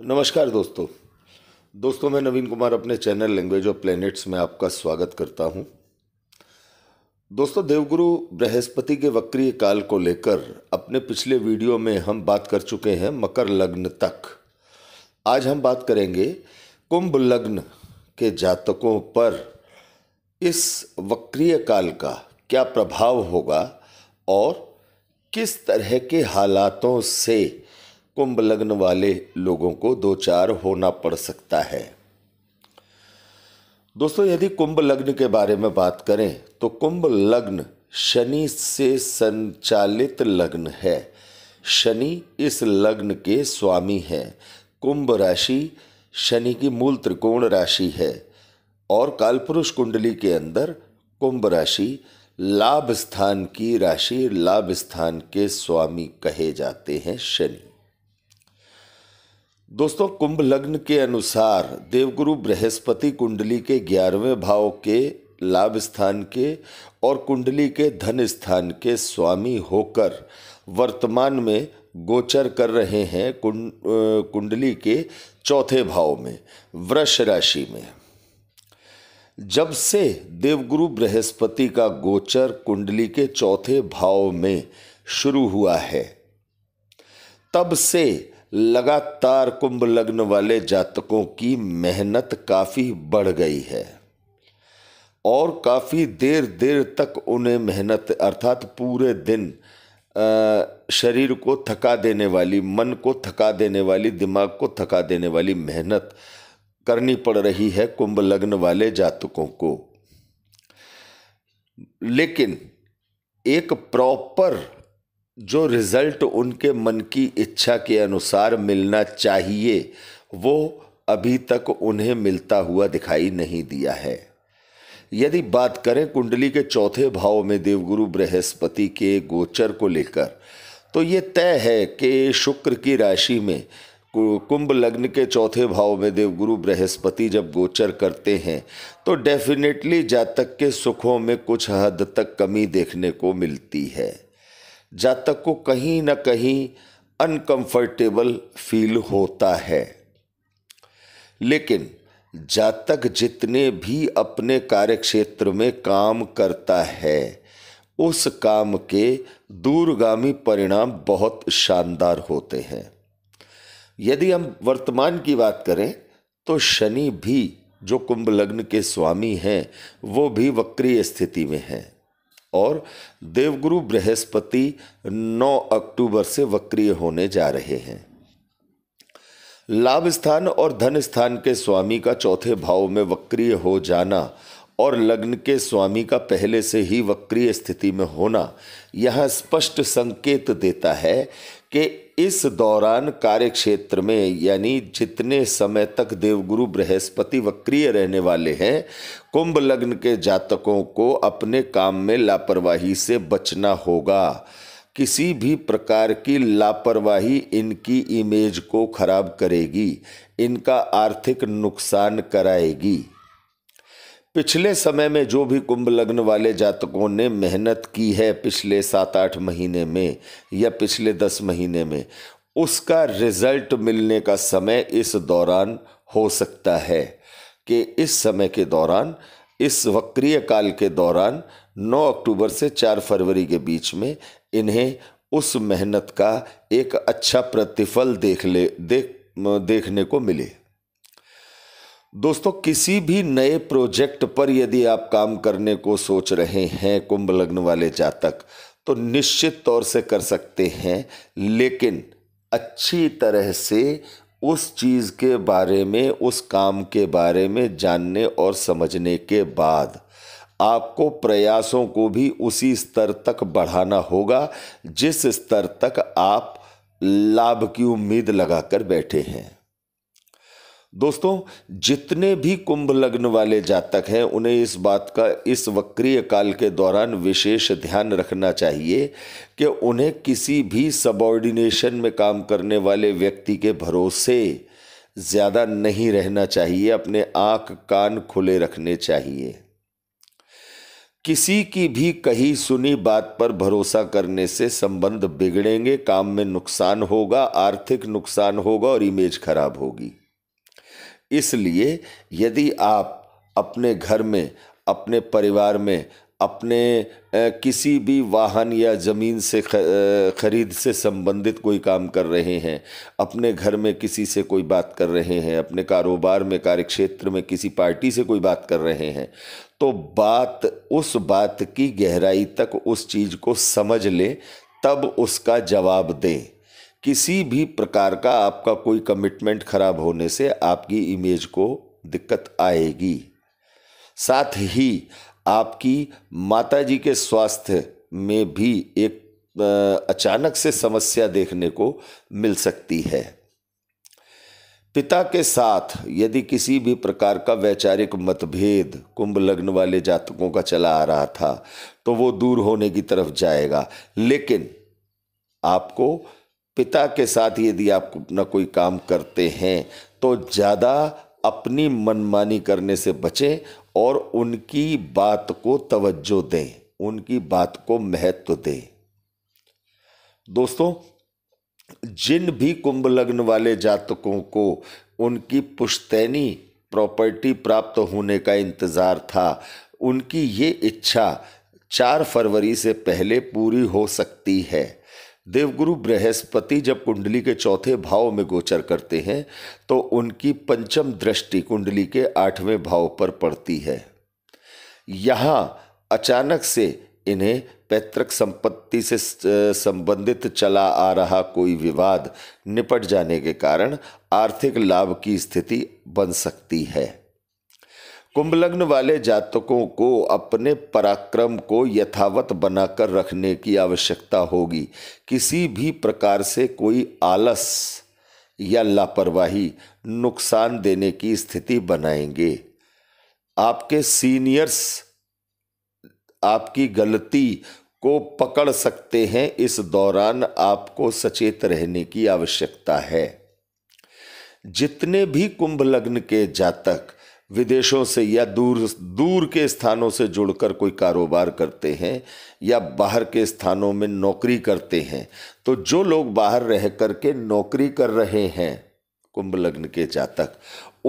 नमस्कार दोस्तों दोस्तों मैं नवीन कुमार अपने चैनल लैंग्वेज ऑफ प्लैनेट्स में आपका स्वागत करता हूं दोस्तों देवगुरु बृहस्पति के वक्रीय काल को लेकर अपने पिछले वीडियो में हम बात कर चुके हैं मकर लग्न तक आज हम बात करेंगे कुंभ लग्न के जातकों पर इस वक्रीय काल का क्या प्रभाव होगा और किस तरह के हालातों से कुंभ लग्न वाले लोगों को दो चार होना पड़ सकता है दोस्तों यदि कुंभ लग्न के बारे में बात करें तो कुंभ लग्न शनि से संचालित लग्न है शनि इस लग्न के स्वामी हैं कुंभ राशि शनि की मूल त्रिकोण राशि है और कालपुरुष कुंडली के अंदर कुंभ राशि लाभ स्थान की राशि लाभ स्थान के स्वामी कहे जाते हैं शनि दोस्तों कुंभ लग्न के अनुसार देवगुरु बृहस्पति कुंडली के ग्यारहवें भाव के लाभ स्थान के और कुंडली के धन स्थान के स्वामी होकर वर्तमान में गोचर कर रहे हैं कुंड, कुंडली के चौथे भाव में वृष राशि में जब से देवगुरु बृहस्पति का गोचर कुंडली के चौथे भाव में शुरू हुआ है तब से लगातार कुंभ लग्न वाले जातकों की मेहनत काफ़ी बढ़ गई है और काफ़ी देर देर तक उन्हें मेहनत अर्थात पूरे दिन आ, शरीर को थका देने वाली मन को थका देने वाली दिमाग को थका देने वाली मेहनत करनी पड़ रही है कुंभ लग्न वाले जातकों को लेकिन एक प्रॉपर जो रिज़ल्ट उनके मन की इच्छा के अनुसार मिलना चाहिए वो अभी तक उन्हें मिलता हुआ दिखाई नहीं दिया है यदि बात करें कुंडली के चौथे भाव में देवगुरु बृहस्पति के गोचर को लेकर तो ये तय है कि शुक्र की राशि में कुंभ लग्न के चौथे भाव में देवगुरु बृहस्पति जब गोचर करते हैं तो डेफिनेटली जातक के सुखों में कुछ हद तक कमी देखने को मिलती है जातक को कहीं ना कहीं अनकंफर्टेबल फील होता है लेकिन जातक जितने भी अपने कार्यक्षेत्र में काम करता है उस काम के दूरगामी परिणाम बहुत शानदार होते हैं यदि हम वर्तमान की बात करें तो शनि भी जो कुंभ लग्न के स्वामी हैं वो भी वक्रीय स्थिति में हैं और देवगुरु बृहस्पति 9 अक्टूबर से वक्रिय होने जा रहे हैं लाभ स्थान और धन स्थान के स्वामी का चौथे भाव में वक्रिय हो जाना और लग्न के स्वामी का पहले से ही वक्रिय स्थिति में होना यह स्पष्ट संकेत देता है कि इस दौरान कार्यक्षेत्र में यानी जितने समय तक देवगुरु बृहस्पति वक्रिय रहने वाले हैं कुंभ लग्न के जातकों को अपने काम में लापरवाही से बचना होगा किसी भी प्रकार की लापरवाही इनकी इमेज को खराब करेगी इनका आर्थिक नुकसान कराएगी पिछले समय में जो भी कुंभ लग्न वाले जातकों ने मेहनत की है पिछले सात आठ महीने में या पिछले दस महीने में उसका रिजल्ट मिलने का समय इस दौरान हो सकता है कि इस समय के दौरान इस वक्रीय काल के दौरान 9 अक्टूबर से 4 फरवरी के बीच में इन्हें उस मेहनत का एक अच्छा प्रतिफल देख ले देख देखने को मिले दोस्तों किसी भी नए प्रोजेक्ट पर यदि आप काम करने को सोच रहे हैं कुंभ लग्न वाले जातक तो निश्चित तौर से कर सकते हैं लेकिन अच्छी तरह से उस चीज़ के बारे में उस काम के बारे में जानने और समझने के बाद आपको प्रयासों को भी उसी स्तर तक बढ़ाना होगा जिस स्तर तक आप लाभ की उम्मीद लगाकर बैठे हैं दोस्तों जितने भी कुंभ लग्न वाले जातक हैं उन्हें इस बात का इस वक्रीय काल के दौरान विशेष ध्यान रखना चाहिए कि उन्हें किसी भी सबॉर्डिनेशन में काम करने वाले व्यक्ति के भरोसे ज़्यादा नहीं रहना चाहिए अपने आँख कान खुले रखने चाहिए किसी की भी कही सुनी बात पर भरोसा करने से संबंध बिगड़ेंगे काम में नुकसान होगा आर्थिक नुकसान होगा और इमेज खराब होगी इसलिए यदि आप अपने घर में अपने परिवार में अपने किसी भी वाहन या ज़मीन से ख़रीद से संबंधित कोई काम कर रहे हैं अपने घर में किसी से कोई बात कर रहे हैं अपने कारोबार में कार्यक्षेत्र में किसी पार्टी से कोई बात कर रहे हैं तो बात उस बात की गहराई तक उस चीज़ को समझ ले तब उसका जवाब दें किसी भी प्रकार का आपका कोई कमिटमेंट खराब होने से आपकी इमेज को दिक्कत आएगी साथ ही आपकी माता जी के स्वास्थ्य में भी एक अचानक से समस्या देखने को मिल सकती है पिता के साथ यदि किसी भी प्रकार का वैचारिक मतभेद कुंभ लग्न वाले जातकों का चला आ रहा था तो वो दूर होने की तरफ जाएगा लेकिन आपको पिता के साथ यदि आप ना कोई काम करते हैं तो ज़्यादा अपनी मनमानी करने से बचें और उनकी बात को तवज्जो दें उनकी बात को महत्व दें दोस्तों जिन भी कुंभ लग्न वाले जातकों को उनकी पुश्तैनी प्रॉपर्टी प्राप्त होने का इंतज़ार था उनकी ये इच्छा चार फरवरी से पहले पूरी हो सकती है देवगुरु बृहस्पति जब कुंडली के चौथे भाव में गोचर करते हैं तो उनकी पंचम दृष्टि कुंडली के आठवें भाव पर पड़ती है यहाँ अचानक से इन्हें पैतृक संपत्ति से संबंधित चला आ रहा कोई विवाद निपट जाने के कारण आर्थिक लाभ की स्थिति बन सकती है कुंभ लग्न वाले जातकों को अपने पराक्रम को यथावत बनाकर रखने की आवश्यकता होगी किसी भी प्रकार से कोई आलस या लापरवाही नुकसान देने की स्थिति बनाएंगे आपके सीनियर्स आपकी गलती को पकड़ सकते हैं इस दौरान आपको सचेत रहने की आवश्यकता है जितने भी कुंभ लग्न के जातक विदेशों से या दूर दूर के स्थानों से जुड़कर कोई कारोबार करते हैं या बाहर के स्थानों में नौकरी करते हैं तो जो लोग बाहर रह कर के नौकरी कर रहे हैं कुंभ लग्न के जातक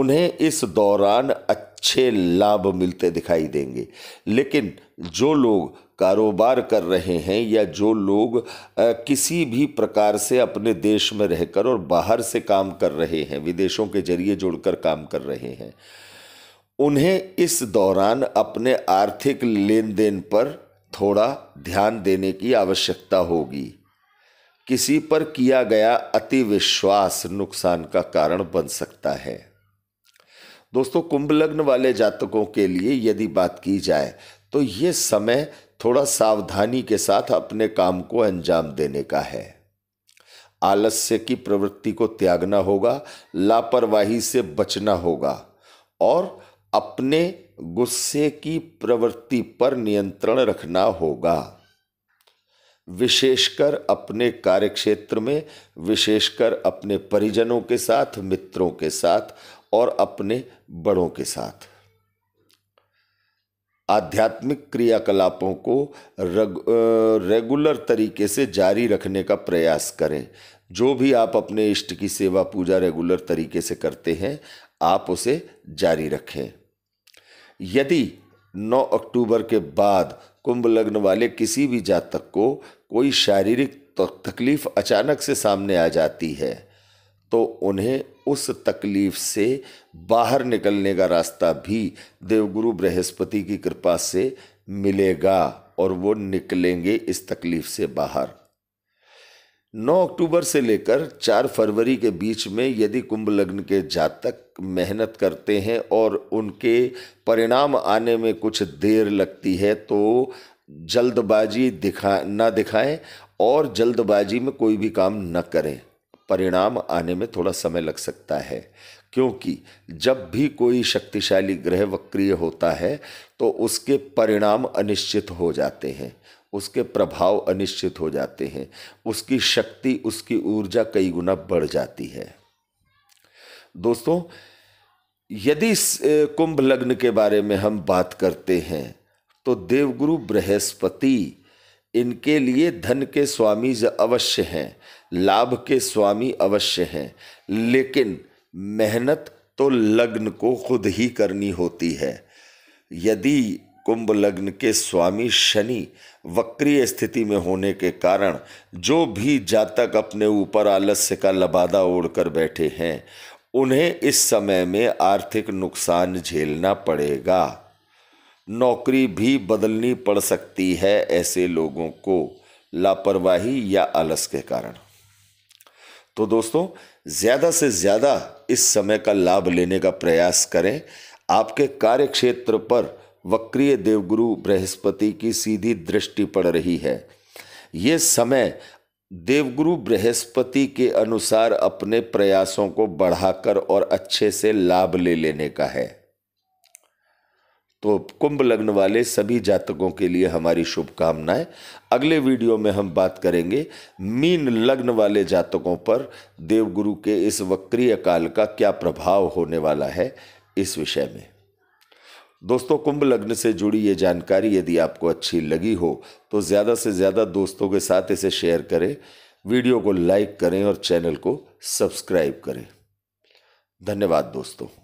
उन्हें इस दौरान अच्छे लाभ मिलते दिखाई देंगे लेकिन जो लोग कारोबार कर रहे हैं या जो लोग आ, किसी भी प्रकार से अपने देश में रहकर और बाहर से काम कर रहे हैं विदेशों के जरिए जुड़कर काम कर रहे हैं उन्हें इस दौरान अपने आर्थिक लेन देन पर थोड़ा ध्यान देने की आवश्यकता होगी किसी पर किया गया अति विश्वास नुकसान का कारण बन सकता है दोस्तों कुंभ लग्न वाले जातकों के लिए यदि बात की जाए तो ये समय थोड़ा सावधानी के साथ अपने काम को अंजाम देने का है आलस्य की प्रवृत्ति को त्यागना होगा लापरवाही से बचना होगा और अपने गुस्से की प्रवृत्ति पर नियंत्रण रखना होगा विशेषकर अपने कार्यक्षेत्र में विशेषकर अपने परिजनों के साथ मित्रों के साथ और अपने बड़ों के साथ आध्यात्मिक क्रियाकलापों को रेगुलर तरीके से जारी रखने का प्रयास करें जो भी आप अपने इष्ट की सेवा पूजा रेगुलर तरीके से करते हैं आप उसे जारी रखें यदि 9 अक्टूबर के बाद कुंभ लग्न वाले किसी भी जातक को कोई शारीरिक तकलीफ अचानक से सामने आ जाती है तो उन्हें उस तकलीफ से बाहर निकलने का रास्ता भी देवगुरु बृहस्पति की कृपा से मिलेगा और वो निकलेंगे इस तकलीफ से बाहर 9 अक्टूबर से लेकर 4 फरवरी के बीच में यदि कुंभ लग्न के जातक मेहनत करते हैं और उनके परिणाम आने में कुछ देर लगती है तो जल्दबाजी दिखा ना दिखाएं और जल्दबाजी में कोई भी काम न करें परिणाम आने में थोड़ा समय लग सकता है क्योंकि जब भी कोई शक्तिशाली ग्रह वक्रिय होता है तो उसके परिणाम अनिश्चित हो जाते हैं उसके प्रभाव अनिश्चित हो जाते हैं उसकी शक्ति उसकी ऊर्जा कई गुना बढ़ जाती है दोस्तों यदि कुंभ लग्न के बारे में हम बात करते हैं तो देवगुरु बृहस्पति इनके लिए धन के स्वामी अवश्य हैं लाभ के स्वामी अवश्य हैं लेकिन मेहनत तो लग्न को खुद ही करनी होती है यदि कुंभ लग्न के स्वामी शनि वक्रीय स्थिति में होने के कारण जो भी जातक अपने ऊपर आलस्य का लबादा ओढ़कर बैठे हैं उन्हें इस समय में आर्थिक नुकसान झेलना पड़ेगा नौकरी भी बदलनी पड़ सकती है ऐसे लोगों को लापरवाही या आलस के कारण तो दोस्तों ज़्यादा से ज़्यादा इस समय का लाभ लेने का प्रयास करें आपके कार्य क्षेत्र पर वक्रीय देवगुरु बृहस्पति की सीधी दृष्टि पड़ रही है ये समय देवगुरु बृहस्पति के अनुसार अपने प्रयासों को बढ़ाकर और अच्छे से लाभ ले लेने का है तो कुंभ लग्न वाले सभी जातकों के लिए हमारी शुभकामनाएं अगले वीडियो में हम बात करेंगे मीन लग्न वाले जातकों पर देवगुरु के इस वक्रीय काल का क्या प्रभाव होने वाला है इस विषय में दोस्तों कुंभ लग्न से जुड़ी ये जानकारी यदि आपको अच्छी लगी हो तो ज़्यादा से ज़्यादा दोस्तों के साथ इसे शेयर करें वीडियो को लाइक करें और चैनल को सब्सक्राइब करें धन्यवाद दोस्तों